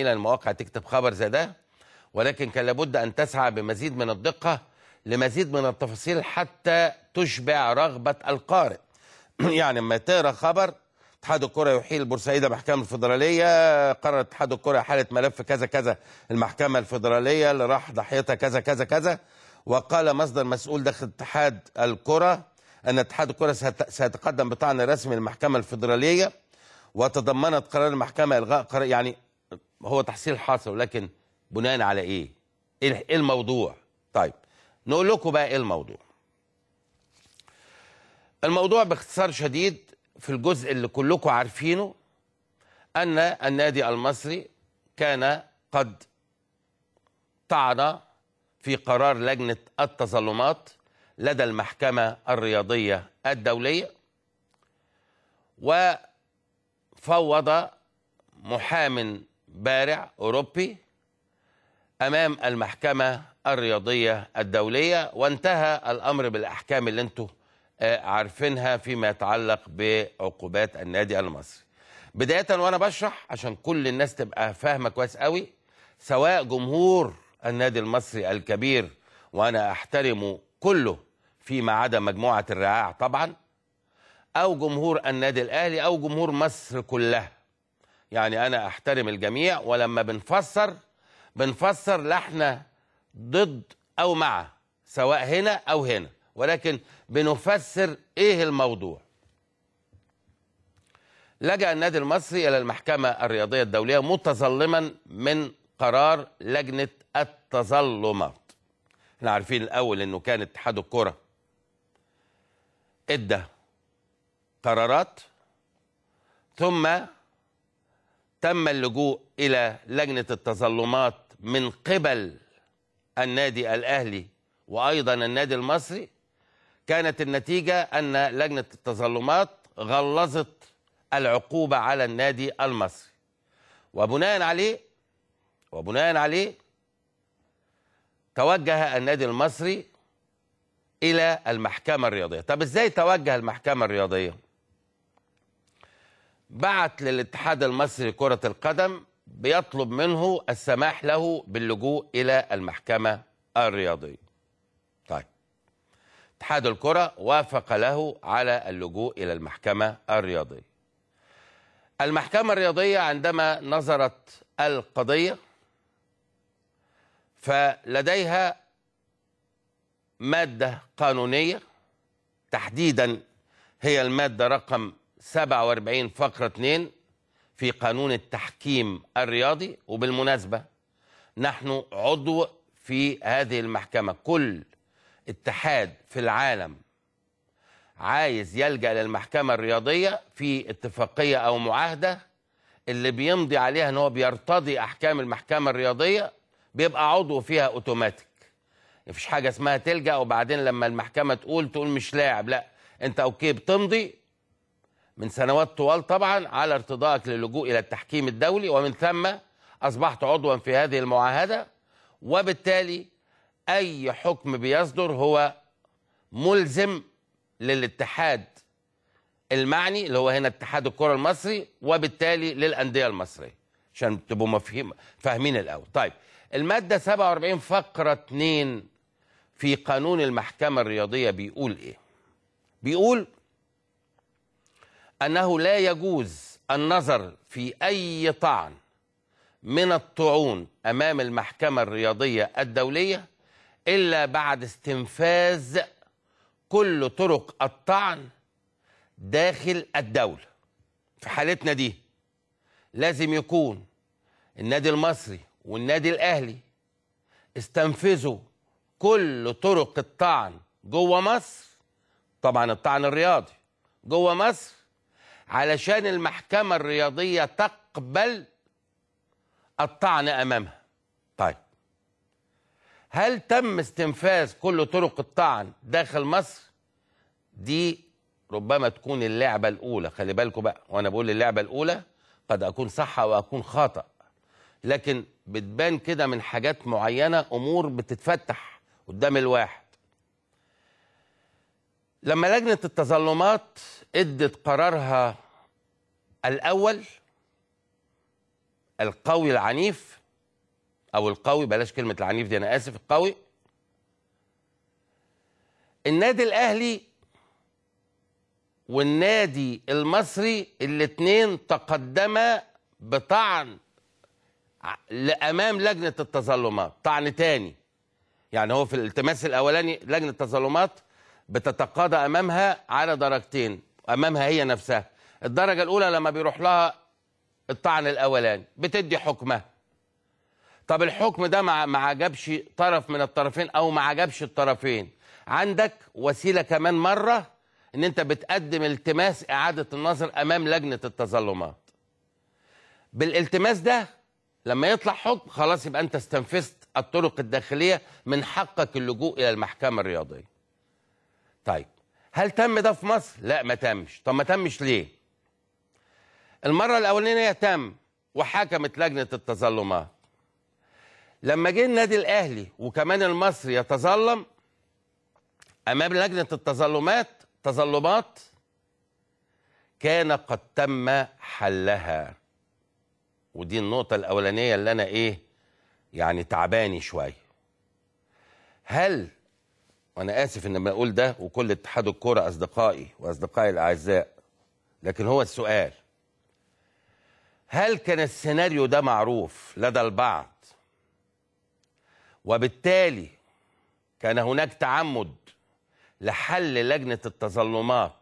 إلى المواقع تكتب خبر زي ده ولكن كان لابد أن تسعى بمزيد من الدقة لمزيد من التفاصيل حتى تشبع رغبة القارئ يعني لما تقرأ خبر اتحاد الكرة يحيل بورسعيد محكمة الفدراليه قرر اتحاد الكرة حالة ملف كذا كذا المحكمة الفدراليه اللي راح ضحيتها كذا كذا كذا وقال مصدر مسؤول داخل اتحاد الكرة أن اتحاد الكرة سيتقدم بطعن رسمي للمحكمة الفدراليه وتضمنت قرار المحكمة إلغاء قرار يعني هو تحصيل حاصل ولكن بناء على ايه؟ إيه, ايه الموضوع؟ طيب نقول لكم بقى ايه الموضوع. الموضوع باختصار شديد في الجزء اللي كلكم عارفينه ان النادي المصري كان قد طعن في قرار لجنه التظلمات لدى المحكمه الرياضيه الدوليه وفوض محام بارع أوروبي أمام المحكمة الرياضية الدولية وانتهى الأمر بالأحكام اللي انتم آه، عارفينها فيما يتعلق بعقوبات النادي المصري بداية وأنا بشرح عشان كل الناس تبقى فاهمة كويس قوي سواء جمهور النادي المصري الكبير وأنا أحترمه كله فيما عدا مجموعة الرعاع طبعا أو جمهور النادي الأهلي أو جمهور مصر كلها يعني انا احترم الجميع ولما بنفسر بنفسر لحنا ضد او مع سواء هنا او هنا ولكن بنفسر ايه الموضوع لجأ النادي المصري إلى المحكمة الرياضية الدولية متظلما من قرار لجنة التظلمات احنا عارفين الأول أنه كان اتحاد الكرة ادى قرارات ثم تم اللجوء إلى لجنة التظلمات من قبل النادي الأهلي وأيضا النادي المصري كانت النتيجة أن لجنة التظلمات غلظت العقوبة على النادي المصري وبناء عليه وبناء عليه توجه النادي المصري إلى المحكمة الرياضية طب إزاي توجه المحكمة الرياضية بعت للاتحاد المصري لكرة القدم بيطلب منه السماح له باللجوء إلى المحكمة الرياضية طيب اتحاد الكرة وافق له على اللجوء إلى المحكمة الرياضية المحكمة الرياضية عندما نظرت القضية فلديها مادة قانونية تحديدا هي المادة رقم 47 فقرة 2 في قانون التحكيم الرياضي وبالمناسبة نحن عضو في هذه المحكمة كل اتحاد في العالم عايز يلجأ للمحكمة الرياضية في اتفاقية أو معاهدة اللي بيمضي عليها ان هو بيرتضي احكام المحكمة الرياضية بيبقى عضو فيها اوتوماتيك مفيش حاجة اسمها تلجأ وبعدين لما المحكمة تقول تقول مش لاعب لا انت اوكي بتمضي من سنوات طوال طبعا على ارتضائك للجوء إلى التحكيم الدولي ومن ثم أصبحت عضوا في هذه المعاهدة وبالتالي أي حكم بيصدر هو ملزم للاتحاد المعني اللي هو هنا اتحاد الكرة المصري وبالتالي للأندية المصرية عشان تبقوا مفهيم فاهمين الأول طيب المادة 47 فقرة 2 في قانون المحكمة الرياضية بيقول إيه؟ بيقول أنه لا يجوز النظر في أي طعن من الطعون أمام المحكمة الرياضية الدولية إلا بعد استنفاذ كل طرق الطعن داخل الدولة في حالتنا دي لازم يكون النادي المصري والنادي الأهلي استنفذوا كل طرق الطعن جوه مصر طبعا الطعن الرياضي جوه مصر علشان المحكمة الرياضية تقبل الطعن أمامها طيب هل تم استنفاذ كل طرق الطعن داخل مصر دي ربما تكون اللعبة الأولى خلي بالكوا بقى وأنا بقول اللعبة الأولى قد أكون صح وأكون خطأ لكن بتبان كده من حاجات معينة أمور بتتفتح قدام الواحد لما لجنة التظلمات ادت قرارها الأول القوي العنيف أو القوي بلاش كلمة العنيف دي أنا آسف القوي النادي الأهلي والنادي المصري الاتنين تقدما بطعن لأمام لجنة التظلمات طعن تاني يعني هو في الالتماس الأولاني لجنة التظلمات بتتقاضى امامها على درجتين امامها هي نفسها الدرجه الاولى لما بيروح لها الطعن الاولاني بتدي حكمها طب الحكم ده ما ما عجبش طرف من الطرفين او ما عجبش الطرفين عندك وسيله كمان مره ان انت بتقدم التماس اعاده النظر امام لجنه التظلمات بالالتماس ده لما يطلع حكم خلاص يبقى انت استنفذت الطرق الداخليه من حقك اللجوء الى المحكمه الرياضيه طيب هل تم ده في مصر؟ لا ما تمش طب ما تمش ليه؟ المرة الأولانية تم وحكمت لجنة التظلمات لما جه النادي الأهلي وكمان المصري يتظلم أمام لجنة التظلمات تظلمات كان قد تم حلها ودي النقطة الأولانية اللي أنا إيه يعني تعباني شوية هل وانا اسف ان ما اقول ده وكل اتحاد الكوره اصدقائي واصدقائي الاعزاء لكن هو السؤال هل كان السيناريو ده معروف لدى البعض وبالتالي كان هناك تعمد لحل لجنه التظلمات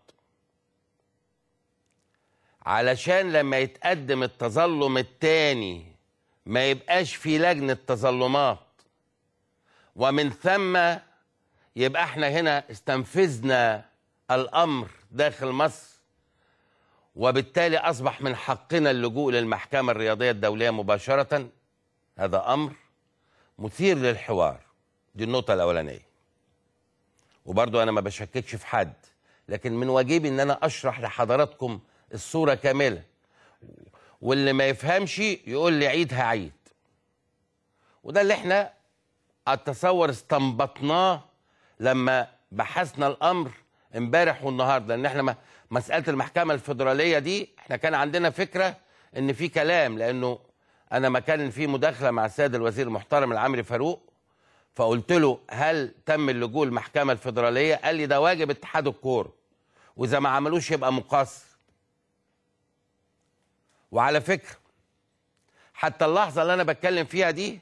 علشان لما يتقدم التظلم الثاني ما يبقاش في لجنه تظلمات ومن ثم يبقى احنا هنا استنفذنا الامر داخل مصر وبالتالي اصبح من حقنا اللجوء للمحكمه الرياضيه الدوليه مباشره هذا امر مثير للحوار دي النقطه الاولانيه وبرضو انا ما بشككش في حد لكن من واجبي ان انا اشرح لحضراتكم الصوره كامله واللي ما يفهمش يقول لي عيد هعيد وده اللي احنا اتصور استنبطناه لما بحثنا الامر امبارح والنهارده ان احنا مساله المحكمه الفدراليه دي احنا كان عندنا فكره ان في كلام لانه انا ما كان في مداخله مع السيد الوزير المحترم العمري فاروق فقلت له هل تم اللجوء للمحكمه الفدراليه قال لي ده واجب اتحاد الكوره واذا ما عملوش يبقى مقصر وعلى فكره حتى اللحظه اللي انا بتكلم فيها دي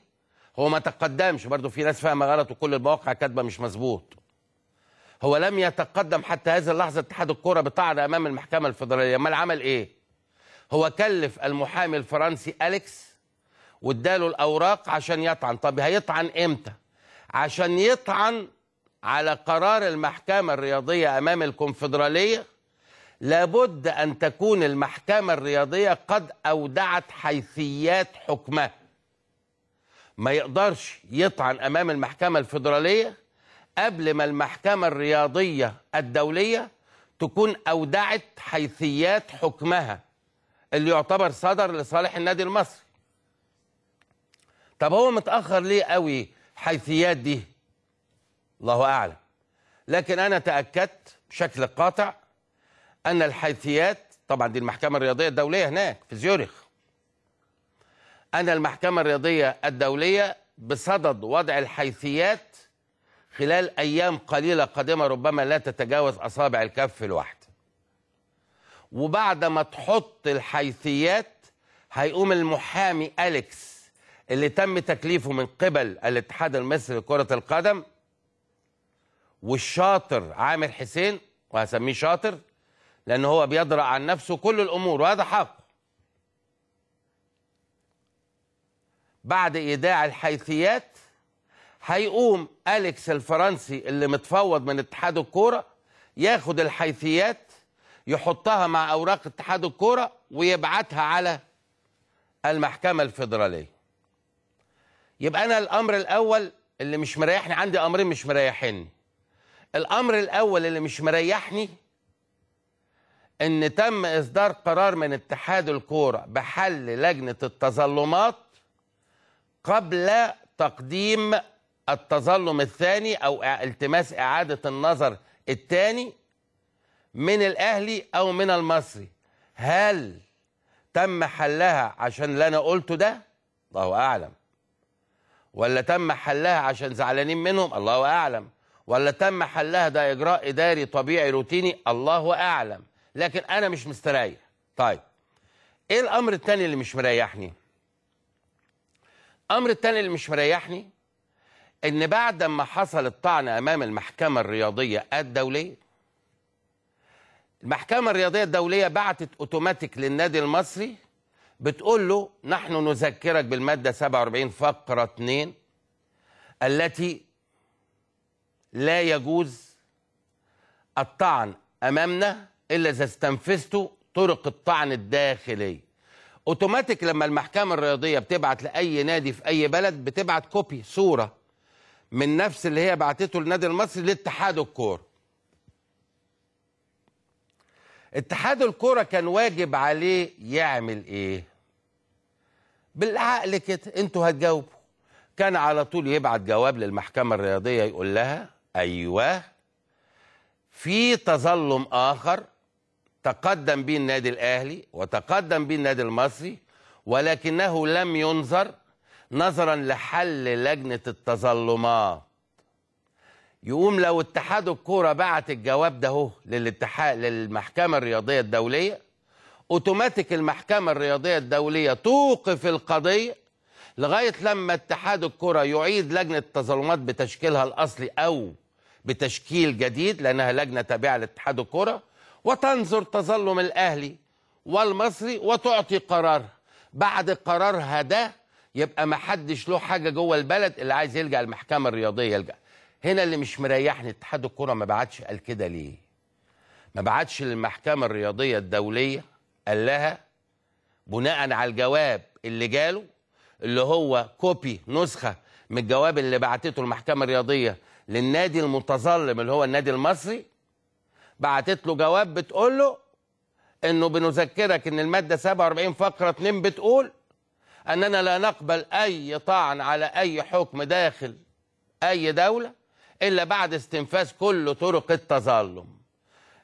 هو ما تقدمش برضه في ناس فاهمه غلط وكل المواقع كاتبه مش مظبوط هو لم يتقدم حتى هذه اللحظه اتحاد الكره بطعن امام المحكمه الفدراليه امال عمل ايه هو كلف المحامي الفرنسي اليكس واداله الاوراق عشان يطعن طب هيطعن امتى عشان يطعن على قرار المحكمه الرياضيه امام الكونفدراليه لابد ان تكون المحكمه الرياضيه قد اودعت حيثيات حكمها ما يقدرش يطعن امام المحكمه الفيدراليه قبل ما المحكمه الرياضيه الدوليه تكون اودعت حيثيات حكمها اللي يعتبر صدر لصالح النادي المصري طب هو متاخر ليه قوي حيثيات دي الله اعلم لكن انا تاكدت بشكل قاطع ان الحيثيات طبعا دي المحكمه الرياضيه الدوليه هناك في زيورخ أن المحكمة الرياضية الدولية بصدد وضع الحيثيات خلال أيام قليلة قادمة ربما لا تتجاوز أصابع الكف الواحدة وبعد ما تحط الحيثيات هيقوم المحامي أليكس اللي تم تكليفه من قبل الاتحاد المصري لكرة القدم والشاطر عامر حسين وهسميه شاطر لأن هو بيدرأ عن نفسه كل الأمور وهذا حق بعد ايداع الحيثيات هيقوم اليكس الفرنسي اللي متفوض من اتحاد الكوره ياخد الحيثيات يحطها مع اوراق اتحاد الكوره ويبعتها على المحكمه الفيدراليه يبقى انا الامر الاول اللي مش مريحني عندي امرين مش مريحني الامر الاول اللي مش مريحني ان تم اصدار قرار من اتحاد الكوره بحل لجنه التظلمات قبل تقديم التظلم الثاني او التماس اعاده النظر الثاني من الاهلي او من المصري هل تم حلها عشان اللي انا قلته ده الله اعلم ولا تم حلها عشان زعلانين منهم الله اعلم ولا تم حلها ده اجراء اداري طبيعي روتيني الله اعلم لكن انا مش مستريح طيب ايه الامر الثاني اللي مش مريحني الامر الثاني اللي مش مريحني ان بعد ما حصل الطعن امام المحكمه الرياضيه الدوليه المحكمه الرياضيه الدوليه بعتت اوتوماتيك للنادي المصري بتقول له نحن نذكرك بالماده 47 فقره 2 التي لا يجوز الطعن امامنا الا اذا استنفذت طرق الطعن الداخليه اوتوماتيك لما المحكمه الرياضيه بتبعت لاي نادي في اي بلد بتبعت كوبي صوره من نفس اللي هي بعتته للنادي المصري لاتحاد الكوره اتحاد الكوره كان واجب عليه يعمل ايه بالعقل كده انتوا هتجاوبوا كان على طول يبعت جواب للمحكمه الرياضيه يقول لها ايوه في تظلم اخر تقدم به النادي الأهلي وتقدم به النادي المصري ولكنه لم ينظر نظرا لحل لجنة التظلمات يقوم لو اتحاد الكورة بعت الجواب ده هو للاتحاد للمحكمة الرياضية الدولية اوتوماتيك المحكمة الرياضية الدولية توقف القضية لغاية لما اتحاد الكوره يعيد لجنة التظلمات بتشكيلها الأصلي أو بتشكيل جديد لأنها لجنة تابعة لاتحاد الكوره وتنظر تظلم الأهلي والمصري وتعطي قرارها بعد قرارها ده يبقى ما حدش له حاجة جوه البلد اللي عايز يلجأ المحكمة الرياضية يلجأ هنا اللي مش مريحني اتحاد الكرة ما بعتش قال كده ليه ما بعتش للمحكمة الرياضية الدولية قال لها بناء على الجواب اللي جاله اللي هو كوبي نسخة من الجواب اللي بعتته المحكمة الرياضية للنادي المتظلم اللي هو النادي المصري بعتت له جواب بتقول له انه بنذكرك ان الماده 47 فقره 2 بتقول اننا لا نقبل اي طعن على اي حكم داخل اي دوله الا بعد استنفاذ كل طرق التظلم.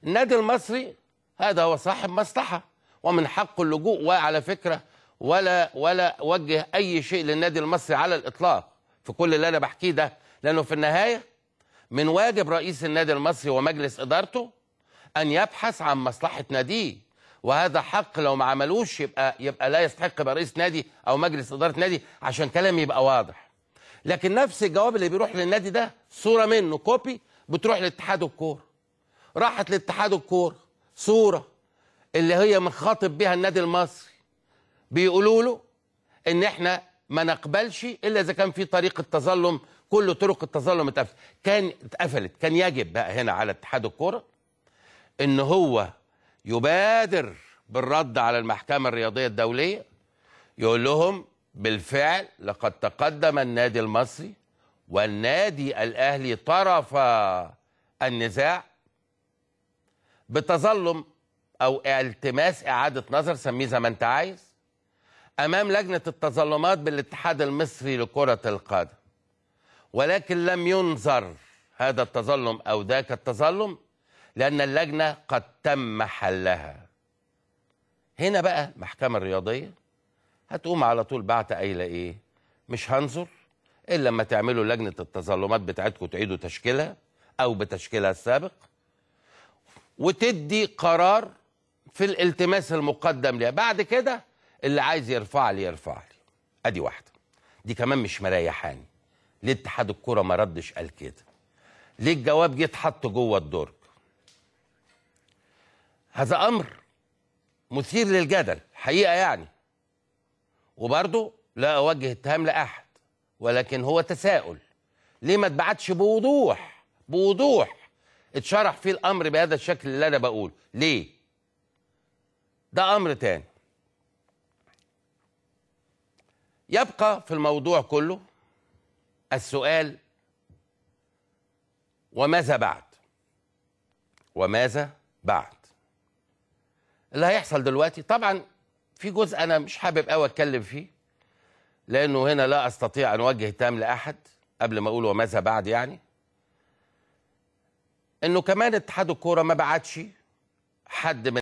النادي المصري هذا هو صاحب مصلحه ومن حقه اللجوء وعلى فكره ولا ولا وجه اي شيء للنادي المصري على الاطلاق في كل اللي انا بحكيه ده لانه في النهايه من واجب رئيس النادي المصري ومجلس ادارته أن يبحث عن مصلحة ناديه وهذا حق لو ما عملوش يبقى يبقى لا يستحق يبقى رئيس نادي او مجلس اداره نادي عشان كلامي يبقى واضح لكن نفس الجواب اللي بيروح للنادي ده صوره منه كوبي بتروح لاتحاد الكوره راحت لاتحاد الكوره صوره اللي هي مخاطب بها النادي المصري بيقولوا له ان احنا ما نقبلش الا اذا كان في طريق التظلم كل طرق التظلم اتقفلت كان اتقفلت كان يجب بقى هنا على اتحاد الكوره ان هو يبادر بالرد على المحكمة الرياضية الدولية يقول لهم بالفعل لقد تقدم النادي المصري والنادي الأهلي طرف النزاع بتظلم أو التماس إعادة نظر سميه زي ما أنت عايز أمام لجنة التظلمات بالاتحاد المصري لكرة القدم ولكن لم ينظر هذا التظلم أو ذاك التظلم لأن اللجنة قد تم حلها هنا بقى المحكمة الرياضية هتقوم على طول بعت قايلة إيه مش هنظر إلا لما تعملوا لجنة التظلمات بتاعتكم تعيدوا تشكيلها أو بتشكيلها السابق وتدي قرار في الالتماس المقدم ليها بعد كده اللي عايز يرفع لي يرفع لي ادي واحده دي كمان مش مريحاني ليه اتحاد الكوره ما ردش قال كده ليه الجواب جه اتحط جوه الدرج هذا امر مثير للجدل حقيقه يعني وبرضه لا اوجه اتهام لاحد ولكن هو تساؤل ليه ما اتبعتش بوضوح بوضوح اتشرح فيه الامر بهذا الشكل اللي انا بقوله ليه ده امر تاني يبقى في الموضوع كله السؤال وماذا بعد وماذا بعد اللي هيحصل دلوقتي طبعا في جزء انا مش حابب قوي اتكلم فيه لانه هنا لا استطيع ان اوجه تام لاحد قبل ما اقول وماذا بعد يعني انه كمان اتحاد الكوره ما بعتش حد من